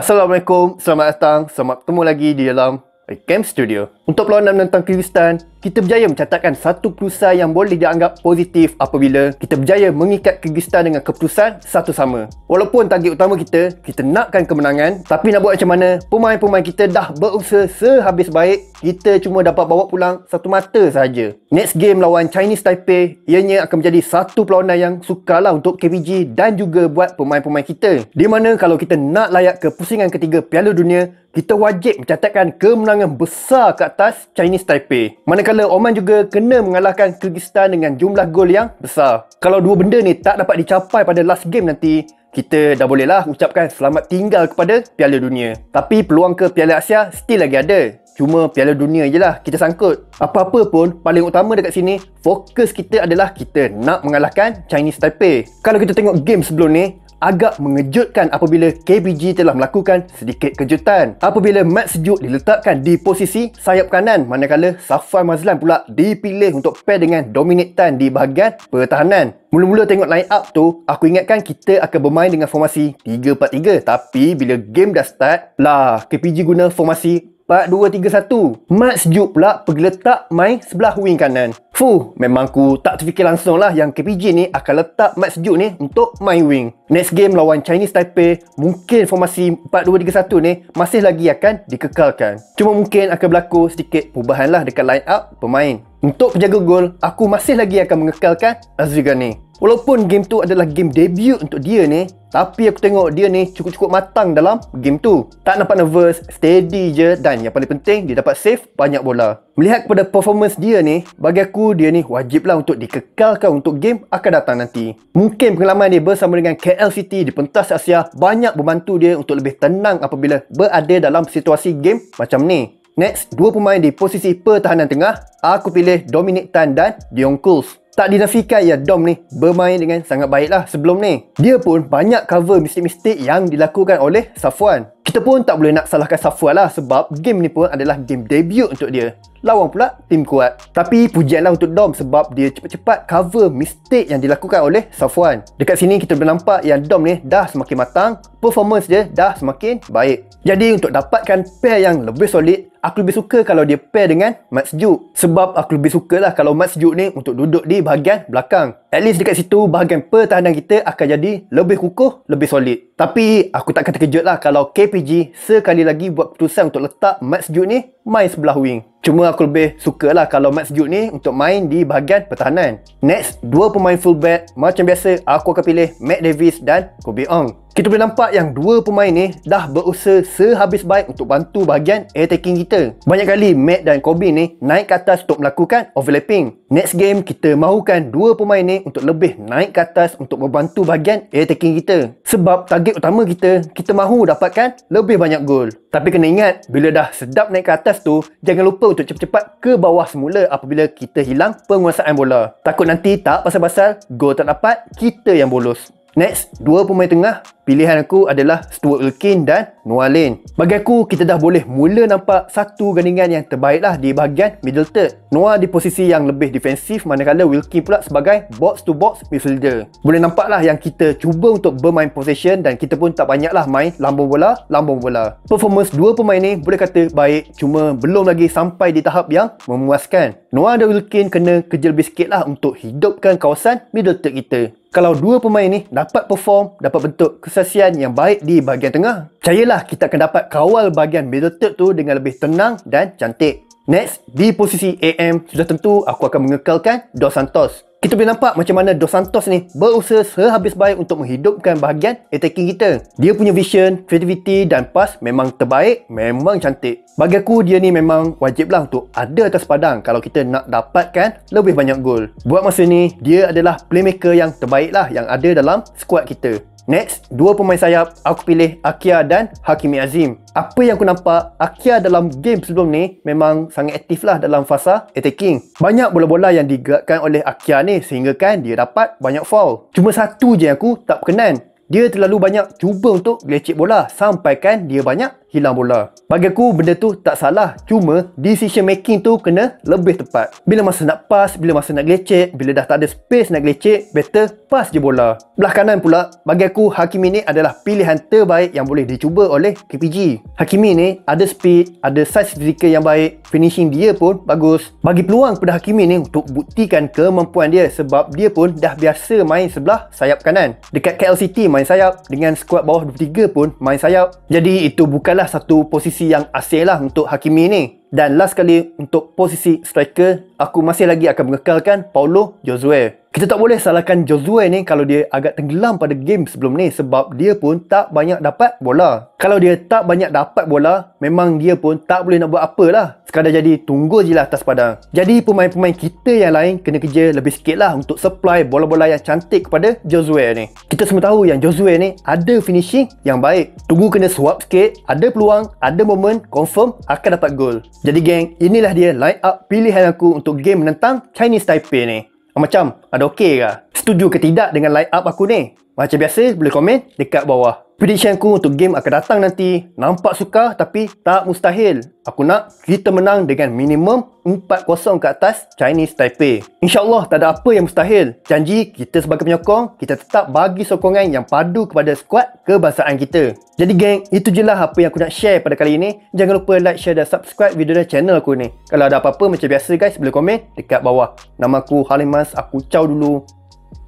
Assalamualaikum, selamat datang, selamat bertemu lagi di dalam Camp Studio. Untuk enam tentang Kyrgyzstan, kita berjaya mencatatkan satu keputusan yang boleh dianggap positif apabila kita berjaya mengikat Kyrgyzstan dengan keputusan satu sama. Walaupun target utama kita, kita nakkan kemenangan, tapi nak buat macam mana, pemain-pemain kita dah berusaha sehabis baik, kita cuma dapat bawa pulang satu mata sahaja. Next game lawan Chinese Taipei, ianya akan menjadi satu perlawanan yang sukarlah untuk KPG dan juga buat pemain-pemain kita. Di mana kalau kita nak layak ke pusingan ketiga Piala Dunia, kita wajib mencatatkan kemenangan besar ke atas Chinese Taipei. Manakala Oman juga kena mengalahkan Kyrgyzstan dengan jumlah gol yang besar. Kalau dua benda ni tak dapat dicapai pada last game nanti, kita dah bolehlah ucapkan selamat tinggal kepada Piala Dunia. Tapi peluang ke Piala Asia still lagi ada. Cuma Piala Dunia je lah kita sangkut. Apa-apa pun, paling utama dekat sini, fokus kita adalah kita nak mengalahkan Chinese Taipei. Kalau kita tengok game sebelum ni, agak mengejutkan apabila KBG telah melakukan sedikit kejutan apabila Matt Sejuk diletakkan di posisi sayap kanan manakala Safar Mazlan pula dipilih untuk pair dengan Dominic Tan di bahagian pertahanan mula-mula tengok line up tu aku ingatkan kita akan bermain dengan formasi 3-4-3 tapi bila game dah start lah KPG guna formasi 4-2-3-1 Mat sejuk pula pergi letak main sebelah wing kanan Fuh, memang ku tak terfikir langsung lah yang KPJ ni akan letak Mat sejuk ni untuk main wing Next game lawan Chinese Taipei Mungkin formasi 4-2-3-1 ni masih lagi akan dikekalkan Cuma mungkin akan berlaku sedikit perubahan lah dekat line up pemain Untuk penjaga gol, aku masih lagi akan mengekalkan Azri Ghani Walaupun game tu adalah game debut untuk dia ni, tapi aku tengok dia ni cukup-cukup matang dalam game tu. Tak nampak nervous, steady je dan yang paling penting dia dapat save banyak bola. Melihat kepada performance dia ni, bagi aku dia ni wajiblah untuk dikekalkan untuk game akan datang nanti. Mungkin pengalaman dia bersama dengan KL City di pentas Asia banyak membantu dia untuk lebih tenang apabila berada dalam situasi game macam ni. Next, dua pemain di posisi pertahanan tengah, aku pilih Dominic Tan dan Dion Kulf tak dinafikan yang Dom ni bermain dengan sangat baik lah sebelum ni. Dia pun banyak cover mistik-mistik yang dilakukan oleh Safwan. Kita pun tak boleh nak salahkan Safwan lah sebab game ni pun adalah game debut untuk dia. Lawan pula tim kuat. Tapi lah untuk Dom sebab dia cepat-cepat cover mistik yang dilakukan oleh Safwan. Dekat sini kita boleh nampak yang Dom ni dah semakin matang, performance dia dah semakin baik. Jadi untuk dapatkan pair yang lebih solid, aku lebih suka kalau dia pair dengan mat sejuk. Sebab aku lebih suka lah kalau mat sejuk ni untuk duduk di bahagian belakang. At least dekat situ, bahagian pertahanan kita akan jadi lebih kukuh, lebih solid. Tapi aku takkan terkejut lah kalau KPG sekali lagi buat keputusan untuk letak mat sejuk ni main sebelah wing. Cuma aku lebih suka lah kalau mat sejuk ni untuk main di bahagian pertahanan. Next, dua pemain fullback. Macam biasa, aku akan pilih Matt Davis dan Kobe Ong. Kita boleh nampak yang dua pemain ni dah berusaha sehabis baik untuk bantu bahagian attacking kita. Banyak kali Matt dan Kobe ni naik ke atas untuk melakukan overlapping. Next game, kita mahukan dua pemain ni untuk lebih naik ke atas untuk membantu bahagian attacking kita. Sebab target utama kita, kita mahu dapatkan lebih banyak gol. Tapi kena ingat, bila dah sedap naik ke atas tu, jangan lupa untuk cepat-cepat ke bawah semula apabila kita hilang penguasaan bola. Takut nanti tak pasal-pasal, gol tak dapat, kita yang bolos. Next, dua pemain tengah, pilihan aku adalah Stuart Wilkin dan Nualin. Bagi aku, kita dah boleh mula nampak satu gandingan yang terbaik lah di bahagian middle third. Noah di posisi yang lebih defensif manakala Wilkie pula sebagai box to box midfielder. Boleh nampak lah yang kita cuba untuk bermain possession dan kita pun tak banyak lah main lambung bola, lambung bola. Performance dua pemain ni boleh kata baik cuma belum lagi sampai di tahap yang memuaskan. Noah dan Wilkin kena kerja lebih sikit lah untuk hidupkan kawasan middle third kita. Kalau dua pemain ni dapat perform, dapat bentuk kesaksian yang baik di bahagian tengah, percayalah inilah kita akan dapat kawal bahagian middle third tu dengan lebih tenang dan cantik. Next, di posisi AM, sudah tentu aku akan mengekalkan Dos Santos. Kita boleh nampak macam mana Dos Santos ni berusaha sehabis baik untuk menghidupkan bahagian attacking kita. Dia punya vision, creativity dan pass memang terbaik, memang cantik. Bagi aku, dia ni memang wajiblah untuk ada atas padang kalau kita nak dapatkan lebih banyak gol. Buat masa ni, dia adalah playmaker yang terbaiklah yang ada dalam squad kita. Next, dua pemain sayap, aku pilih Akia dan Hakimi Azim. Apa yang aku nampak, Akia dalam game sebelum ni memang sangat aktif lah dalam fasa attacking. Banyak bola-bola yang digerakkan oleh Akia ni sehingga kan dia dapat banyak foul. Cuma satu je yang aku tak perkenan, dia terlalu banyak cuba untuk lecek bola sampaikan dia banyak hilang bola. Bagi aku benda tu tak salah cuma decision making tu kena lebih tepat. Bila masa nak pass, bila masa nak lecek, bila dah tak ada space nak lecek, better pass je bola. Belah kanan pula, bagi aku Hakimi ni adalah pilihan terbaik yang boleh dicuba oleh KPG. Hakimi ni ada speed, ada size fizikal yang baik, finishing dia pun bagus. Bagi peluang pada Hakimi ni untuk buktikan kemampuan dia sebab dia pun dah biasa main sebelah sayap kanan. Dekat KL City main main sayap dengan skuad bawah 23 pun main sayap jadi itu bukanlah satu posisi yang asing lah untuk Hakimi ni dan last kali untuk posisi striker aku masih lagi akan mengekalkan Paulo Josue kita tak boleh salahkan Josue ni kalau dia agak tenggelam pada game sebelum ni sebab dia pun tak banyak dapat bola. Kalau dia tak banyak dapat bola, memang dia pun tak boleh nak buat apa lah. Sekadar jadi tunggu je lah atas padang. Jadi pemain-pemain kita yang lain kena kerja lebih sikit lah untuk supply bola-bola yang cantik kepada Josue ni. Kita semua tahu yang Josue ni ada finishing yang baik. Tunggu kena swap sikit, ada peluang, ada moment confirm akan dapat gol. Jadi geng, inilah dia line up pilihan aku untuk game menentang Chinese Taipei ni. Oh, macam ada okey ke? Setuju ke tidak dengan light up aku ni? Macam biasa boleh komen dekat bawah. Prediction aku untuk game akan datang nanti nampak suka tapi tak mustahil. Aku nak kita menang dengan minimum 4-0 ke atas Chinese Taipei. InsyaAllah tak ada apa yang mustahil. Janji kita sebagai penyokong, kita tetap bagi sokongan yang padu kepada skuad kebangsaan kita. Jadi geng, itu je lah apa yang aku nak share pada kali ini. Jangan lupa like, share dan subscribe video dan channel aku ni. Kalau ada apa-apa macam biasa guys, boleh komen dekat bawah. Nama aku Halimas, aku ciao dulu.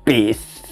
Peace.